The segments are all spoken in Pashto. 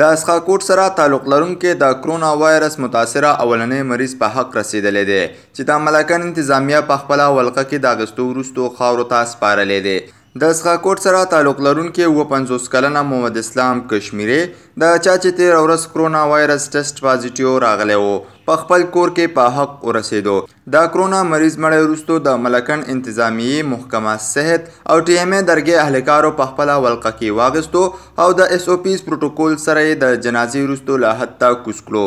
د اسخاکوټ سره تعلق لرونکي د کرونا وایرس متاثره اولنې مریض په حق رسیدلی دی چې د ملکن انتظامیه په خپله ولقه کې د اغستو وروستو خاورو ته سپارلی دی د اسخاکوټ سره تعلق لرونکي اووه پنځوس کلنه محمد اسلام کشمیري د چا چې تېره ورځ کرونا وایرس ټسټ پازیټیو راغلی و په خپل کور کې په حق ورسېدو دا کرونا مریض مړی وروستو د ملکن انتظامیه محکمه صحت او ټي ایم ای درګې اهلکارو په خپل ولقه کې واغستو او د اس او پیس پروتوکول سره د جنازې وروستو لا حتی کوسکلو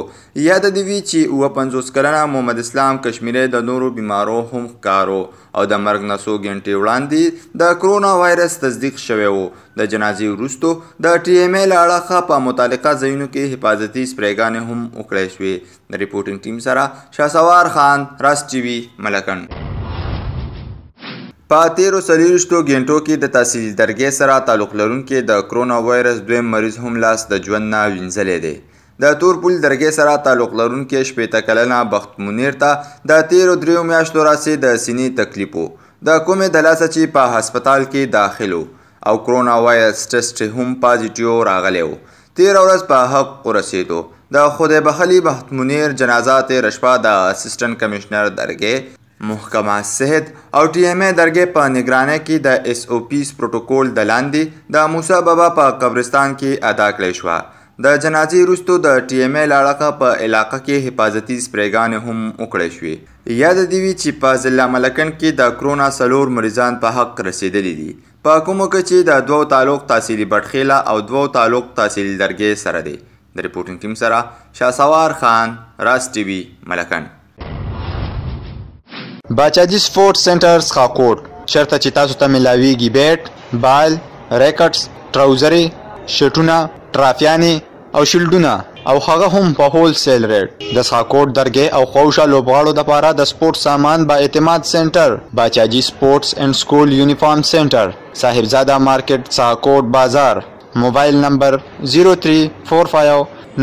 یاد دی وی چې 55 کلنه محمد اسلام کشمیري د نورو بیمارو هم کارو او د مرګ نه څو غنټې وړاندې د کرونا وایرس تصدیق شوی وو د جنازې وروستو د ټي ایم ای له اړخه په متعلقه ځایونو کې حفاظتي سپریګانې هم وکړای شوې د ریپورټینګ ټیم سره شاسوار خان راست ټي وي ملکن په تیرو څلوېښتو ګینټو کې د تحصیل درګې سره تعلق لرونکي د کرونا وایرس دویم مریض هم لاس د ژوند نه وینځلی دی د تور پل درګې سره تعلق لرونکي شپېته کلنه بخت منیر ته د تیرو دریو میاشتو راسې د سینې تکلیف و د کومې د لاسه چې په هسپتال کې داخل و او کرونا وایرس ټسټ هم پازیټیو راغلی و تیر ورځ په حق ورسېدو د خدای بخلی بخت منیر جنازه تیر شپه د اسسټنټ کمشنر درګې محکمه صحت او ټي ام ای درګې په نگرانۍ کې د اس او پیس پروتوکول د لاندې د موسی بابا په قبرستان کې ادا کړې شوه د جنازې وروسته د ټي ایم ایل اړخه په علاقه کې حفاظتي سپریګانې هم وکړې شوې یاد دې وي چې په ضلع ملکن کې د کرونا څلور مریضان په حق رسېدلي دي په کومو کې چې د دوو تعلق تحصیلي بټخیله او دوو تعلق تحصیلي درګې سره دی د ریپورټینګ ټیم سره شاه سوار خان راس ټي وي ملکن باچاجي سپورت سنټرز خاکوټ شرطه چې تاسو ته ملاويږي بیټ بال ریکټس ټراوزري شټونه ټرافیانی او شیلډونه او هغه هم په هول سیل ریټ د ساکوټ درګې او خوشا لوبغاړو د پاره د سپورت سامان با اعتماد سنټر باچاجی سپورتس اینڈ سکول یونیفارم سنټر صاحبزاده مارکیټ ساکوټ بازار موبایل نمبر 03459301928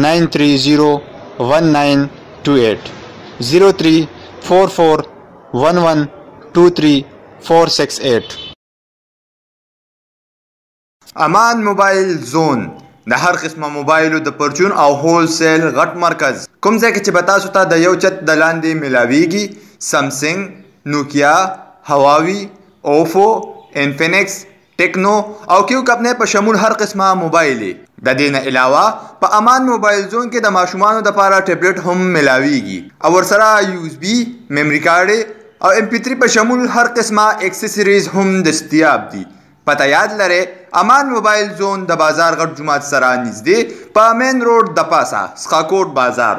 03441123468 امان موبایل زون د هر قسمه موبایلو د پرچون او هول سیل غټ مرکز کوم ځای کې چې به تاسو ته د یو چت د لاندې ملاویږي سمسنګ نوکیا هواوی اوفو انفینکس ټیکنو او کیو کمپنۍ په شمول هر قسمه موبایلې د دې نه علاوه په امان موبایل زون کې د ماشومانو لپاره ټیبلټ هم ملاویږي او ورسره یو اس بي میموري کارت او ام پی 3 په شمول هر قسمه اکسسریز هم دستیاب دي پته یاد لرئ امان موبایل زون د بازار غټ جومات سره نږدې په مین روډ د پاسه سخاکوټ بازار